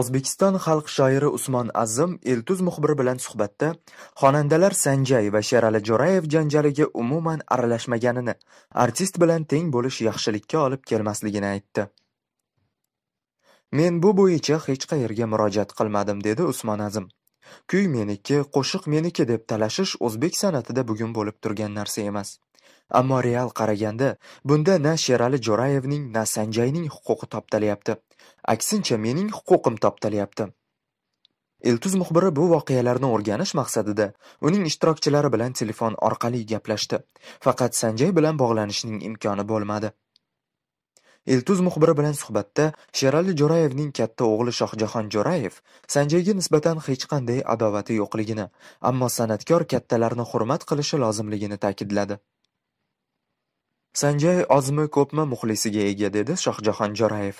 O'zbekiston xalq shoiri Usmon Azim Eltuz muxbiri bilan suhbatda xonandalar Sanjay va Sherali Jo'rayev janjaliga umuman aralashmaganini, artist bilan teng bo'lish yaxshilikka olib kelmasligini aytdi. Men bu bo'yicha hech qayerga murojaat qilmadim, dedi Usmon Azim. kuy meniki qo'shiq meniki deb talashish o'zbek san'atida bugun bo'lib turgan narsa emas Ammo real qaraganda, bunda na Sherali Jo'rayevning, na Sanjayning huquqi toptalyapti. Aksincha, mening huquqim toptalyapti. Iltuz muxbiri bu voqealarni o'rganish maqsadida uning ishtirokchilari bilan telefon orqali gaplashdi. Faqat Sanjay bilan bog'lanishning imkoni bo'lmadi. Iltuz muxbiri bilan suhbatda Sherali Jo'rayevning katta o'g'li Shohjahon Jo'rayev Sanjayga nisbatan hech qanday adovati yo'qligini, ammo san'atkor kattalarni hurmat qilishi lozimligini ta'kidladi. Sanjay ozmi-ko'pmi muxlisiga ega, dedi Shohjahon Jo'rayev.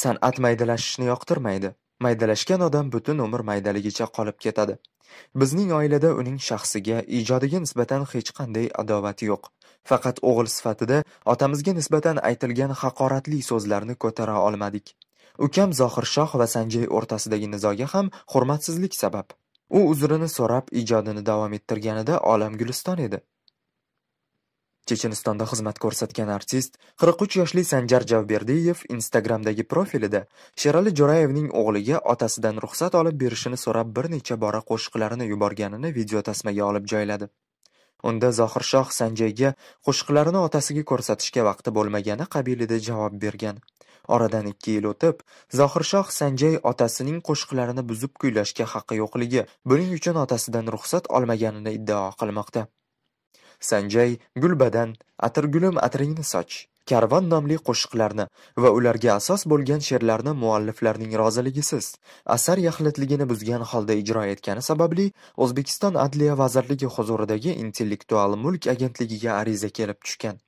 San'at maydalashishni yoqtirmaydi. Maydalashgan odam butun umr maydaligicha qolib ketadi. Bizning oilada uning shaxsiga, ijodiga nisbatan hech qanday adovat yo'q. Faqat o'g'il sifatida otamizga nisbatan aytilgan haqoratli so'zlarni ko'tara olmadik. Ukam Zohirshoh va Sanjay o'rtasidagi nizoga ham hurmatsizlik sabab. U uzrini so'rab ijodini davom ettirganida olam guliston edi. Chechenistonda xizmat ko'rsatgan artist 43 yoshli Sanjar Javberdiyev Instagram'dagi profilida Sherali Jo'rayevning o'g'liga otasidan ruxsat olib berishini so'rab bir necha bora qo'shiqlarini yuborganini video tasmaga olib joyladi. Unda Zohirshoh Sanjayga qo'shiqlarini otasiga ko'rsatishga vaqti bo'lmagani qabilida javob bergan. Oradan 2 yil o'tib, Zohirshoh Sanjay otasining qo'shiqlarini buzib kuylashga haqqi yo'qligi, buning uchun otasidan ruxsat olmaganini iddao qilmoqda. sanjay gulbadan atirgulim atringni soch karvon nomli qo'shiqlarni va ularga asos bo'lgan she'rlarni mualliflarning roziligisiz asar yaxlitligini buzgan holda ijro etgani sababli o'zbekiston adliya vazirligi huzuridagi intellektual mulk agentligiga ariza kelib tushgan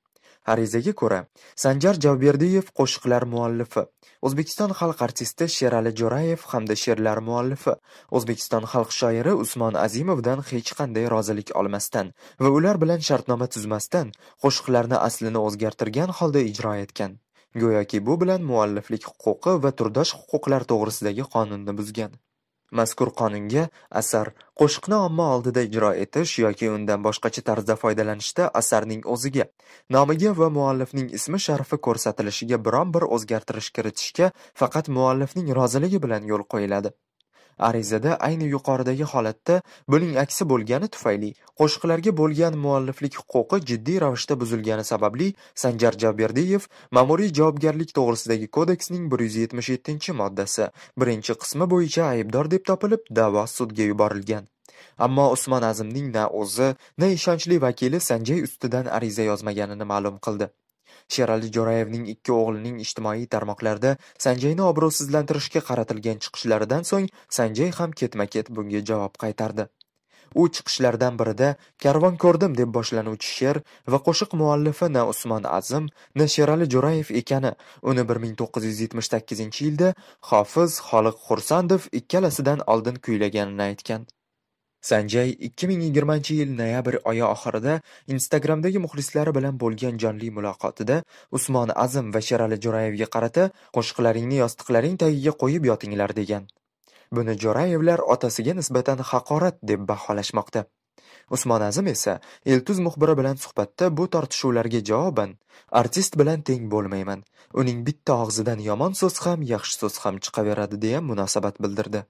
Arizaga ko'ra, Sanjar Javberdiyev qo'shiqlar muallifi, O'zbekiston xalq artisti Sherali Jo'rayev hamda she'rlar muallifi, O'zbekiston xalq shoiri Usmon Azimovdan hech qanday rozilik olmasdan va ular bilan shartnoma tuzmasdan qo'shiqlarni aslini o'zgartirgan holda ijro etgan. Go'yoki bu bilan mualliflik huquqi va turdosh huquqlar to'g'risidagi qonunni buzgan. Mazkur qonunga asar qo'shiqni omma oldida ijro etish yoki undan boshqacha tarzda foydalanishda asarning o'ziga, nomiga va muallifning ismi-sharifi ko'rsatilishiga biron bir o'zgartirish kiritishga faqat muallifning roziligi bilan yo'l qo'yiladi. Arizada ayni yuqoridagi holatda buning aksi bo'lgani tufayli qo'shiqlarga bo'lgan mualliflik huquqi jiddiy ravishda buzilgani sababli Sanjar Jaberdiyev Ma'muriy javobgarlik to'g'risidagi kodeksning 177-moddasi 1-qismi bo'yicha aybdor deb topilib, da'vo sudga yuborilgan. Ammo Usmon Azimning na o'zi, na ishonchli vakili Sanjay ustidan ariza yozmaganini ma'lum qildi. Sherali Jo'rayevning ikki o'g'lining ijtimoiy tarmoqlarda Sanjayni obro'sizlantirishga qaratilgan chiqishlaridan so'ng Sanjay ham ketma-ket bunga javob qaytardi. u chiqishlardan birida karvon ko'rdim deb boshlanuvchi she'r va qo'shiq muallifi na usmon azim na sherali jo'rayev ekani uni 1978 yilda hofiz xoliq xursandov ikkalasidan oldin kuylaganini aytgan Sanjay 2020-yil noyabr oyi oxirida Instagramdagi muxlislari bilan bo'lgan jonli muloqotida Usmon Azim va Sherali Jo'rayevga qarata qo'shiqlaringni yostiqlaring tagiga qo'yib yotinglar degan. Buni Jo'rayevlar otasiga nisbatan haqorat deb baholashmoqda. Usmon Azim esa Eltuz muxbiri bilan suhbatda bu tortishuvlarga javoban artist bilan teng bo'lmayman. Uning bitta og'zidan yomon so'z ham, yaxshi so'z ham chiqaveradi deya munosabat bildirdi.